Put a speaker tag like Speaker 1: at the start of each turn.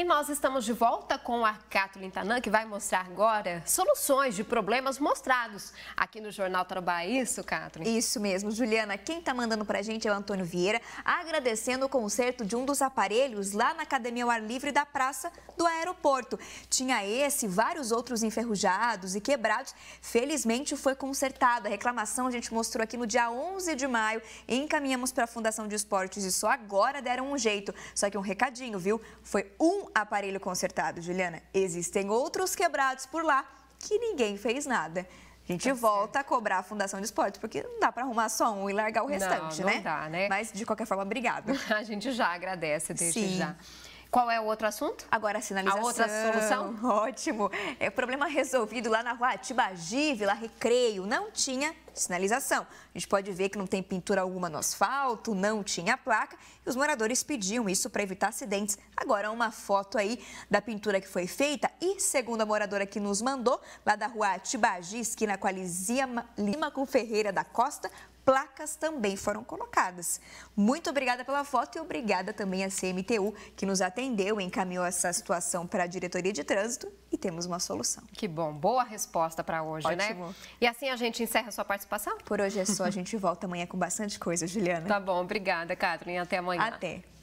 Speaker 1: E nós estamos de volta com a Kathleen Lintanã que vai mostrar agora soluções de problemas mostrados aqui no Jornal Trabalho. Isso, Kathleen? Isso mesmo, Juliana. Quem está mandando para a gente é o Antônio Vieira, agradecendo o conserto de um dos aparelhos lá na Academia ao Ar Livre da Praça do Aeroporto. Tinha esse, vários outros enferrujados e quebrados. Felizmente foi consertado. A reclamação a gente mostrou aqui no dia 11 de maio. Encaminhamos para a Fundação de Esportes e só agora deram um jeito. Só que um recadinho, viu? Foi um aparelho consertado, Juliana, existem outros quebrados por lá que ninguém fez nada. A gente tá volta certo. a cobrar a Fundação de Esportes, porque não dá para arrumar só um e largar o restante, não, não né? Não dá, né? Mas, de qualquer forma, obrigado. A gente já agradece desde Sim. já. Qual é o outro assunto? Agora a sinalização. A outra solução? Ótimo. É problema resolvido lá na rua Tibagi, Vila Recreio. Não tinha de sinalização. A gente pode ver que não tem pintura alguma no asfalto, não tinha placa e os moradores pediam isso para evitar acidentes. Agora, uma foto aí da pintura que foi feita e, segundo a moradora que nos mandou, lá da rua Tibagi, esquina com a Lima com Ferreira da Costa, placas também foram colocadas. Muito obrigada pela foto e obrigada também à CMTU, que nos atendeu, encaminhou essa situação para a Diretoria de Trânsito e temos uma solução. Que bom, boa resposta para hoje, né? Ótimo. né? E assim a gente encerra a sua participação passar Por hoje é só, a gente volta amanhã com bastante coisa, Juliana. Tá bom, obrigada, Kathleen. Até amanhã. Até.